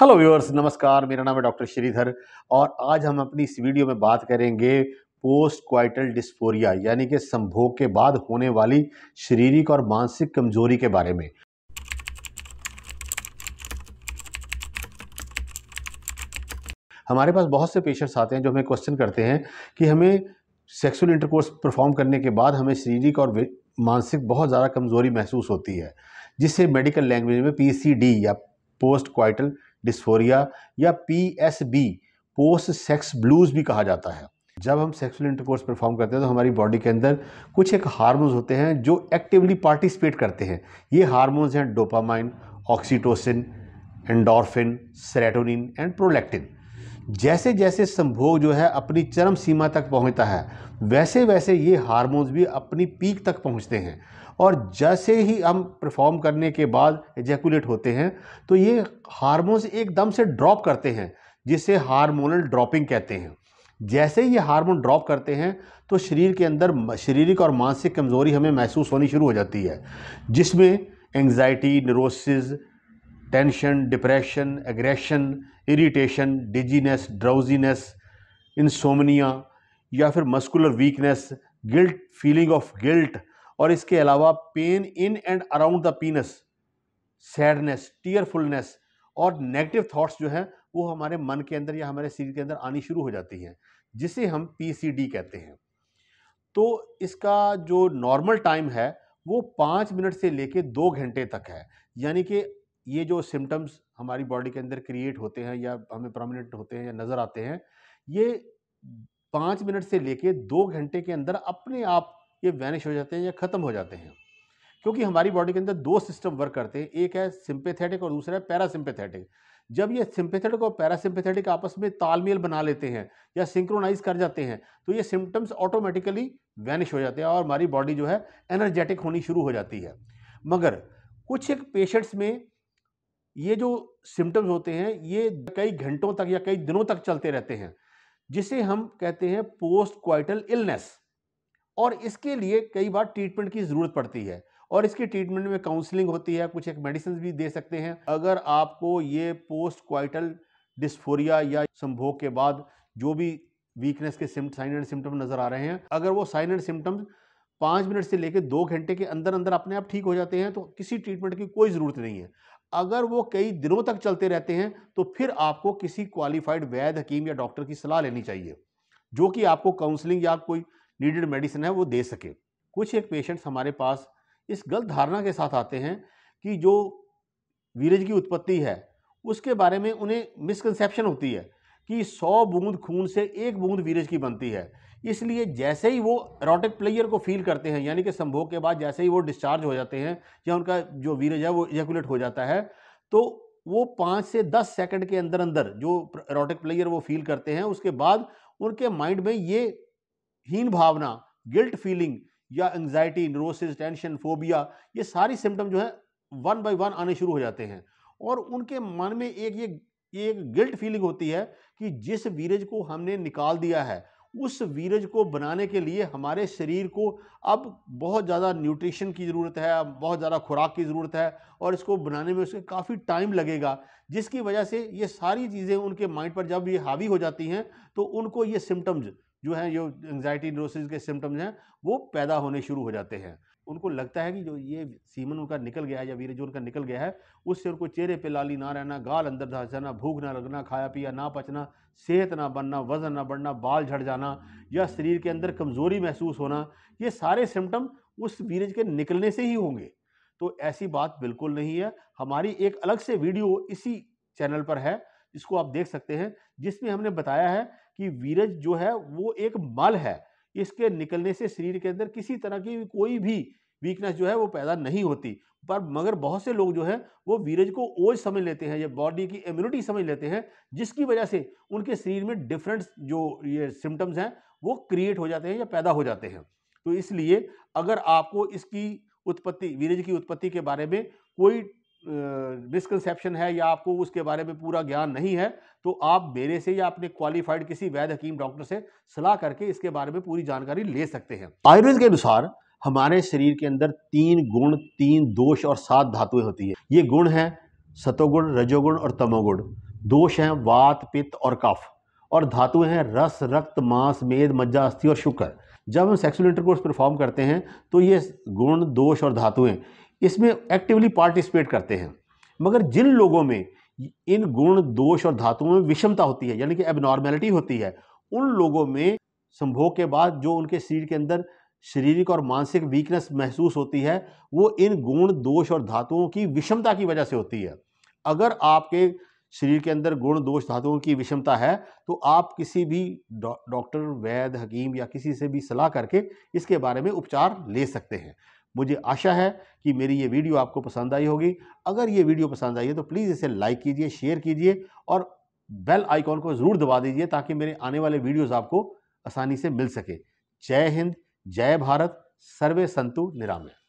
hello viewers नमस्कार मेरा नाम है डॉक्टर श्रीधर और आज हम अपनी इस वीडियो में बात करेंगे पोस्ट क्वाइटल डिस्फोरिया यानी कि संभोग के बाद होने वाली शारीरिक और मानसिक कमजोरी के बारे में हमारे पास बहुत से पेशेंट्स आते हैं जो हमें क्वेश्चन करते हैं कि हमें सेक्सुअल इंटरकोर्स परफॉर्म करने के बाद हमें शारीरिक और मानसिक बहुत ज़्यादा कमज़ोरी महसूस होती है जिसे मेडिकल लैंग्वेज में पीसीडी या पोस्ट क्वाइटल डिस्फोरिया या पीएसबी पोस्ट सेक्स ब्लूज़ भी कहा जाता है जब हम सेक्सुअल इंटरकोर्स परफॉर्म करते हैं तो हमारी बॉडी के अंदर कुछ एक हार्मोन्स होते हैं जो एक्टिवली पार्टिसिपेट करते हैं ये हार्मोन्स हैं dopamine oxytocin endorphin serotonin and prolactin जैसे जैसे संभोग जो है अपनी चरम सीमा तक पहुंचता है वैसे वैसे ये हार्मोन्स भी अपनी पीक तक पहुंचते हैं और जैसे ही हम परफॉर्म करने के बाद एजैकुलेट होते हैं तो ये हार्मोन्स एकदम से ड्रॉप करते हैं जिसे हार्मोनल ड्रॉपिंग कहते हैं जैसे ही ये हार्मोन ड्रॉप करते हैं तो शरीर के अंदर शारीरिक और मानसिक कमज़ोरी हमें महसूस होनी शुरू हो जाती है जिसमें anxiety neurosis tension depression aggression irritation dizziness drowsiness insomnia या फिर muscular weakness guilt feeling of guilt और इसके अलावा pain in and around the penis sadness tearfulness और नेगेटिव थॉट्स जो हैं वो हमारे मन के अंदर या हमारे शरीर के अंदर आनी शुरू हो जाती हैं जिसे हम पीसीडी कहते हैं तो इसका जो नॉर्मल टाइम है वो पाँच मिनट से लेके दो घंटे तक है यानी कि ये जो सिम्टम्स हमारी बॉडी के अंदर क्रिएट होते हैं या हमें प्रोमिनेंट होते हैं या नज़र आते हैं ये पाँच मिनट से लेके दो घंटे के अंदर अपने आप ये वैनिश हो जाते हैं या ख़त्म हो जाते हैं क्योंकि हमारी बॉडी के अंदर दो सिस्टम वर्क करते हैं एक है सिंपेथेटिक और दूसरा है पैरासिम्पेथेटिक जब ये सिंपेथेटिक और पैरासिम्पेथेटिक आपस में तालमेल बना लेते हैं या सिंक्रोनाइज कर जाते हैं तो ये सिम्टम्स ऑटोमेटिकली वैनिश हो जाते हैं और हमारी बॉडी जो है एनर्जेटिक होनी शुरू हो जाती है मगर कुछ एक पेशेंट्स में ये जो सिम्टम्स होते हैं ये कई घंटों तक या कई दिनों तक चलते रहते हैं जिसे हम कहते हैं पोस्ट क्वाइटल इलनेस और इसके लिए कई बार ट्रीटमेंट की ज़रूरत पड़ती है और इसके ट्रीटमेंट में काउंसलिंग होती है कुछ एक मेडिसिन भी दे सकते हैं अगर आपको ये पोस्ट क्वाइटल डिस्फोरिया या संभोग के बाद जो भी वीकनेस के साइन एंड सिम्टम नज़र आ रहे हैं अगर वो साइन एंड सिम्टम्स पाँच मिनट से लेकर दो घंटे के अंदर अंदर अपने आप ठीक हो जाते हैं तो किसी ट्रीटमेंट की कोई ज़रूरत नहीं है अगर वो कई दिनों तक चलते रहते हैं तो फिर आपको किसी क्वालिफाइड वैध हकीम या डॉक्टर की सलाह लेनी चाहिए जो कि आपको काउंसलिंग या कोई नीडेड मेडिसिन है वो दे सके कुछ एक पेशेंट्स हमारे पास इस गलत धारणा के साथ आते हैं कि जो वीरज की उत्पत्ति है उसके बारे में उन्हें मिसकनसेप्शन होती है कि सौ बूंद खून से एक बूंद वीरज की बनती है इसलिए जैसे ही वो रोटिक प्लेयर को फील करते हैं यानी कि संभोग के बाद जैसे ही वो डिस्चार्ज हो जाते हैं या उनका जो वीरज है वो इजेकुलेट हो जाता है तो वो पाँच से दस सेकंड के अंदर अंदर जो रोटिक प्लेयर वो फील करते हैं उसके बाद उनके माइंड में ये हीन भावना गिल्ट फीलिंग या एंगजाइटी नरोसिस टेंशन फोबिया ये सारी सिम्टम जो है वन बाई वन आने शुरू हो जाते हैं और उनके मन में एक ये एक गिल्ट फीलिंग होती है कि जिस वीरज को हमने निकाल दिया है उस वीरज को बनाने के लिए हमारे शरीर को अब बहुत ज़्यादा न्यूट्रिशन की ज़रूरत है अब बहुत ज़्यादा खुराक की ज़रूरत है और इसको बनाने में उसे काफ़ी टाइम लगेगा जिसकी वजह से ये सारी चीज़ें उनके माइंड पर जब ये हावी हो जाती हैं तो उनको ये सिम्टम्स जो हैं जो एंगजाइटी न्यूरोसिस के सिम्टम्स हैं वो पैदा होने शुरू हो जाते हैं उनको लगता है कि जो ये सीमन उनका निकल गया है या वीर जो उनका निकल गया है उससे उनको चेहरे पे लाली ना रहना गाल अंदर धस जाना भूख ना लगना खाया पिया ना पचना सेहत ना बनना वजन ना बढ़ना बाल झड़ जाना या शरीर के अंदर कमज़ोरी महसूस होना ये सारे सिम्टम उस वीरज के निकलने से ही होंगे तो ऐसी बात बिल्कुल नहीं है हमारी एक अलग से वीडियो इसी चैनल पर है जिसको आप देख सकते हैं जिसमें हमने बताया है कि वीरज जो है वो एक मल है इसके निकलने से शरीर के अंदर किसी तरह की कोई भी वीकनेस जो है वो पैदा नहीं होती पर मगर बहुत से लोग जो है वो वीरज को ओज समझ लेते हैं या बॉडी की इम्यूनिटी समझ लेते हैं जिसकी वजह से उनके शरीर में डिफरेंट जो ये सिम्टम्स हैं वो क्रिएट हो जाते हैं या पैदा हो जाते हैं तो इसलिए अगर आपको इसकी उत्पत्ति वीरज की उत्पत्ति के बारे में कोई मिसकनसेप्शन है या आपको उसके बारे में पूरा ज्ञान नहीं है तो आप मेरे से या अपने क्वालिफाइड किसी वैध हकीम डॉक्टर से सलाह करके इसके बारे में पूरी जानकारी ले सकते हैं आयुर्वेद के अनुसार हमारे शरीर के अंदर तीन गुण तीन दोष और सात धातुएं होती है ये गुण हैं सतोगुण रजोगुण और तमोगुण दोष हैं वात पित्त और कफ और धातुएं हैं रस रक्त मांस मेद मज्जा अस्थि और शुक्र जब हम सेक्सुअल इंटरकोर्स परफॉर्म करते हैं तो ये गुण दोष और धातुएं इसमें एक्टिवली पार्टिसिपेट करते हैं मगर जिन लोगों में इन गुण दोष और धातुओं में विषमता होती है यानी कि एबनॉर्मेलिटी होती है उन लोगों में संभोग के बाद जो उनके शरीर के अंदर शारीरिक और मानसिक वीकनेस महसूस होती है वो इन गुण दोष और धातुओं की विषमता की वजह से होती है अगर आपके शरीर के अंदर गुण दोष धातुओं की विषमता है तो आप किसी भी डॉक्टर वैद हकीम या किसी से भी सलाह करके इसके बारे में उपचार ले सकते हैं मुझे आशा है कि मेरी ये वीडियो आपको पसंद आई होगी अगर ये वीडियो पसंद आई है तो प्लीज़ इसे लाइक कीजिए शेयर कीजिए और बेल आइकॉन को ज़रूर दबा दीजिए ताकि मेरे आने वाले वीडियोज़ आपको आसानी से मिल सके जय हिंद जय भारत सर्वे संतु निरामय